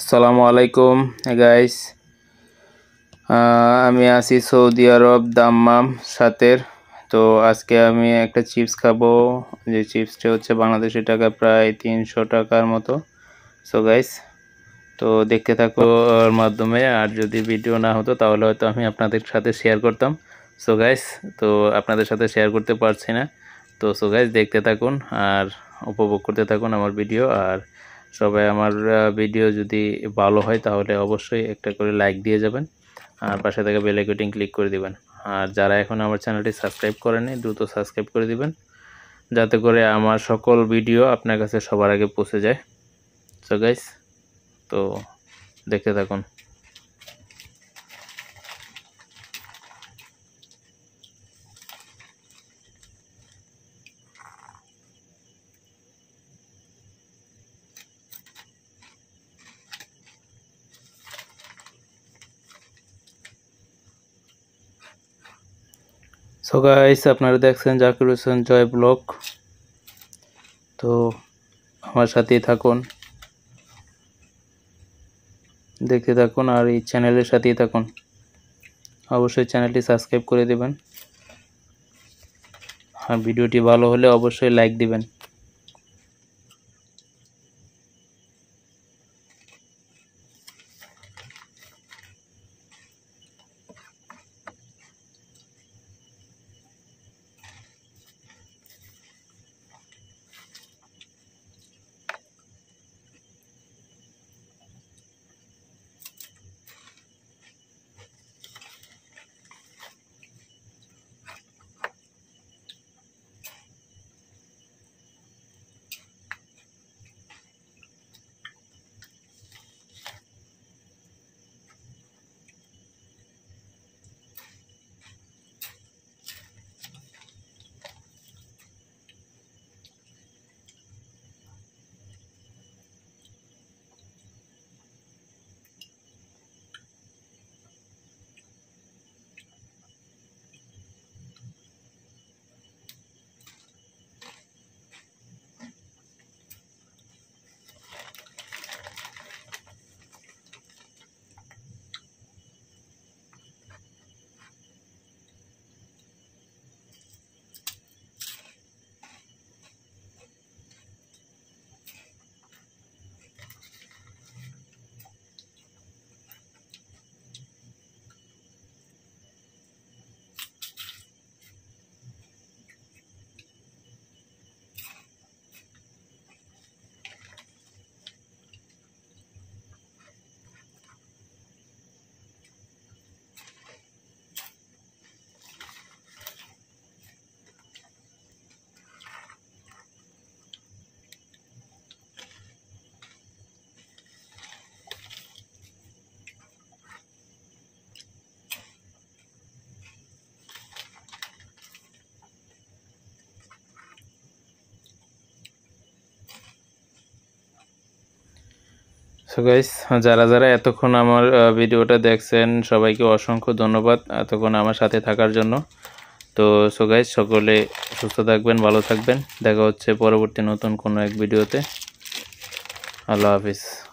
আসসালামু আলাইকুম গাইস আমি আছি সৌদি আরব দাম্মাম সাতের তো আজকে আমি একটা চিপস খাবো যে চিপসটা হচ্ছে বাংলাদেশের টাকা প্রায় তিনশো টাকার মতো সো গাইস তো দেখতে থাকো মাধ্যমে আর যদি ভিডিও না হতো তাহলে হয়তো আমি আপনাদের সাথে শেয়ার করতাম সো গাইস তো আপনাদের সাথে শেয়ার করতে পারছি না তো সো গাইস দেখতে থাকুন আর উপভোগ করতে থাকুন আমার ভিডিও আর সবাই আমার ভিডিও যদি ভালো হয় তাহলে অবশ্যই একটা করে লাইক দিয়ে যাবেন আর পাশে থাকা বেলাইকটিং ক্লিক করে দিবেন আর যারা এখন আমার চ্যানেলটি সাবস্ক্রাইব করেনি দ্রুত সাবস্ক্রাইব করে দিবেন যাতে করে আমার সকল ভিডিও আপনার কাছে সবার আগে পৌঁছে যায় সো গাইস তো দেখতে থাকুন সো গাইস আপনারা দেখছেন জাকির হোসেন জয় ব্লক তো আমার সাথেই থাকুন দেখতে থাকুন আর এই চ্যানেলের সাথেই থাকুন অবশ্যই চ্যানেলটি সাবস্ক্রাইব করে দেবেন আর ভিডিওটি ভালো হলে অবশ্যই লাইক দিবেন সো গাইস যারা যারা এতক্ষণ আমার ভিডিওটা দেখছেন সবাইকে অসংখ্য ধন্যবাদ এতক্ষণ আমার সাথে থাকার জন্য তো সো গাইস সকলে সুস্থ থাকবেন ভালো থাকবেন দেখা হচ্ছে পরবর্তী নতুন কোনো এক ভিডিওতে আল্লাহ হাফিজ